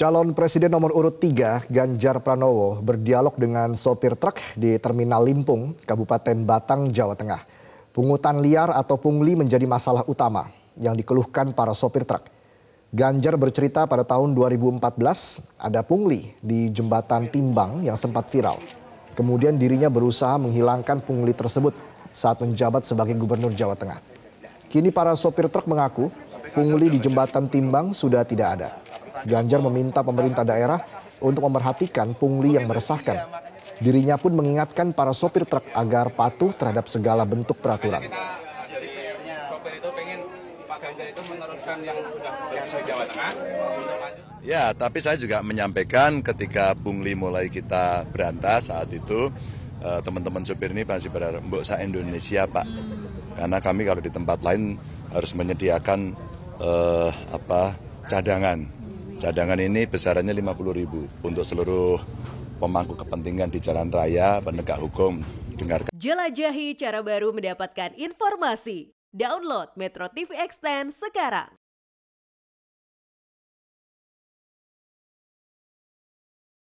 Calon Presiden nomor urut 3 Ganjar Pranowo berdialog dengan sopir truk di Terminal Limpung, Kabupaten Batang, Jawa Tengah. Pungutan liar atau pungli menjadi masalah utama yang dikeluhkan para sopir truk. Ganjar bercerita pada tahun 2014 ada pungli di jembatan Timbang yang sempat viral. Kemudian dirinya berusaha menghilangkan pungli tersebut saat menjabat sebagai gubernur Jawa Tengah. Kini para sopir truk mengaku pungli di jembatan Timbang sudah tidak ada. Ganjar meminta pemerintah daerah untuk memperhatikan pungli yang meresahkan. Dirinya pun mengingatkan para sopir truk agar patuh terhadap segala bentuk peraturan. Ya, tapi saya juga menyampaikan ketika pungli mulai kita berantas saat itu, eh, teman-teman sopir ini pasti berharap, mbok saya Indonesia Pak. Karena kami kalau di tempat lain harus menyediakan eh, apa cadangan Cadangan ini besarannya 50.000 untuk seluruh pemangku kepentingan di jalan raya, penegak hukum. Dengarkan. Jelajahi cara baru mendapatkan informasi. Download Metro TV Extend sekarang.